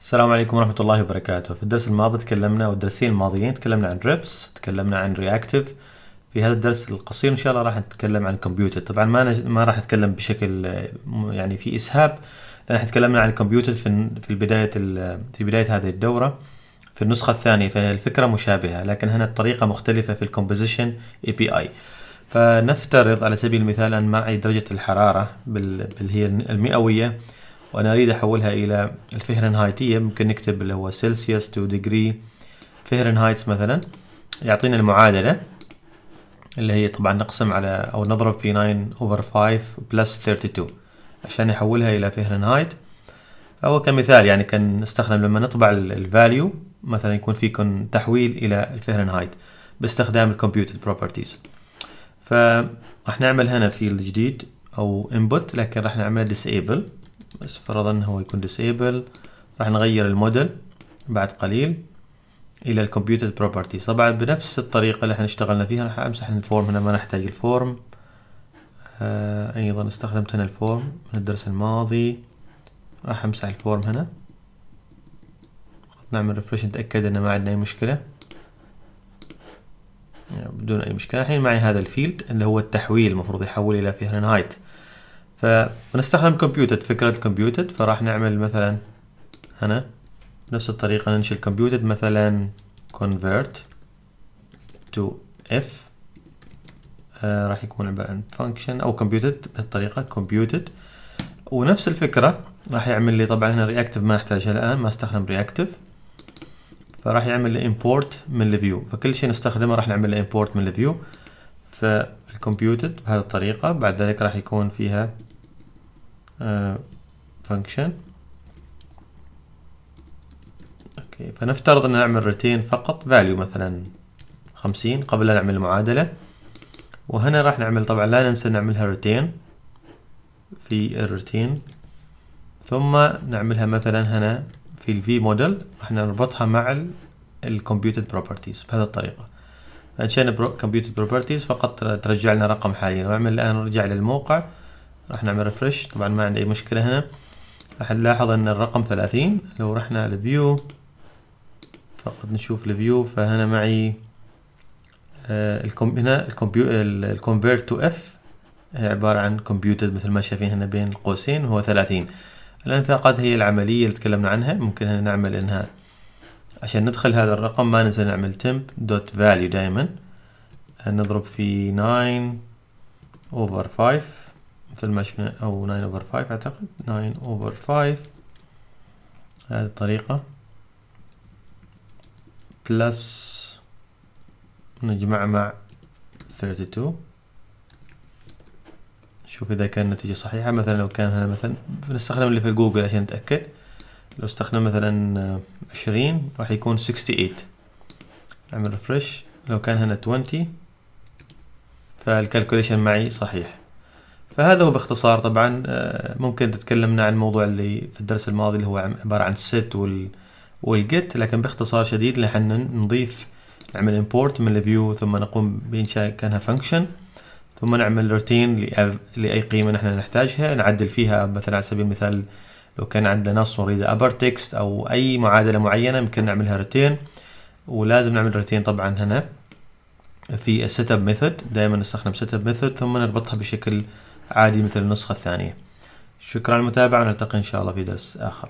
السلام عليكم ورحمة الله وبركاته في الدرس الماضي تكلمنا والدرسين الماضيين تكلمنا عن ريبس تكلمنا عن رياكتيف في هذا الدرس القصير ان شاء الله راح نتكلم عن الكمبيوتر طبعا ما نج... ما راح نتكلم بشكل يعني في اسهاب لان احنا تكلمنا عن الكمبيوتر في في البدايه ال... في بدايه هذه الدوره في النسخه الثانيه فهي الفكره مشابهه لكن هنا الطريقه مختلفه في الكومبوزيشن اي بي اي فنفترض على سبيل المثال أن معي درجة الحرارة بال هي المئوية وأنا أريد أحولها إلى الفهرنهايتية ممكن نكتب اللي هو سلسيوس تو ديجري فهرنهايت مثلا يعطينا المعادلة اللي هي طبعا نقسم على أو نضرب في 9 over 5 plus 32 عشان يحولها إلى فهرنهايت أو كمثال يعني كان نستخدم لما نطبع الفاليو مثلا يكون فيكم تحويل إلى الفهرنهايت باستخدام الكمبيوتر بروبرتيز فراح نعمل هنا فيلد جديد او انبوت لكن راح نعمله ديسيبل بس فرضا انه هو يكون ديسيبل راح نغير الموديل بعد قليل الى الكمبيوتر بروبرتيز طبعا بنفس الطريقه اللي احنا اشتغلنا فيها راح امسح الفورم هنا ما نحتاج الفورم آه ايضا استخدمت هنا الفورم من الدرس الماضي راح امسح الفورم هنا نعمل ريفرش نتاكد ان ما عندنا اي مشكله بدون اي مشكله الحين معي هذا الفيلد اللي هو التحويل المفروض يحول الى فهرنهايت فبنستخدم كمبيوتد فكره كمبيوتد فراح نعمل مثلا هنا بنفس الطريقه ننشئ الكمبيوتد مثلا convert to f آه راح يكون عباره عن function او computed بالطريقه computed ونفس الفكره راح يعمل لي طبعا هنا reactive ما احتاجها الان ما استخدم reactive فراح يعمل لي امبورت من الفيو فكل شيء نستخدمه راح نعمل له امبورت من الفيو فالكمبيوتد بهذه الطريقة بعد ذلك راح يكون فيها فانكشن آه، اوكي فنفترض ان نعمل روتين فقط فاليو مثلا 50 قبل لا نعمل المعادلة وهنا راح نعمل طبعا لا ننسى نعملها روتين في الروتين ثم نعملها مثلا هنا في V model راح نربطها مع computed بروبرتيز بهذه الطريقه انشأنا computed بروبرتيز فقط ترجع لنا رقم حاليا واعمل الان نرجع للموقع راح نعمل ريفرش طبعا ما عندي اي مشكله هنا راح نلاحظ ان الرقم ثلاثين لو رحنا view فقط نشوف الفيو فهنا معي آه، الكم هنا الكمبيو convert تو اف عبارة عن computed مثل ما شايفين هنا بين القوسين هو ثلاثين الانفاقات هي العملية اللي تكلمنا عنها ممكن هنا نعمل انها عشان ندخل هذا الرقم ما ننسى نعمل temp dot value دائما نضرب في 9 over 5 مثل ما شفنا او 9 over 5 اعتقد 9 over 5 هذه الطريقة plus نجمع مع 32 شوف اذا كان النتيجة صحيحة مثلا لو كان هنا مثلا بنستخدم اللي في جوجل عشان نتأكد لو استخدم مثلا عشرين راح يكون 68 نعمل ريفرش لو كان هنا 20 فالكالكوليشن معي صحيح فهذا هو باختصار طبعا آه، ممكن تكلمنا عن الموضوع اللي في الدرس الماضي اللي هو عبارة عن سيت وال والجيت لكن باختصار شديد لحن نضيف نعمل امبورت من الفيو ثم نقوم بإنشاء كانها فانكشن ثم نعمل روتين لأي قيمة نحن نحتاجها نعدل فيها مثلا على سبيل المثال لو كان عندنا نص ونريد أبر تكست أو أي معادلة معينة يمكن نعملها روتين ولازم نعمل روتين طبعا هنا في السيت اب ميثود دائما نستخدم سيت اب ميثود ثم نربطها بشكل عادي مثل النسخة الثانية شكرا على المتابعة ونلتقي إن شاء الله في درس آخر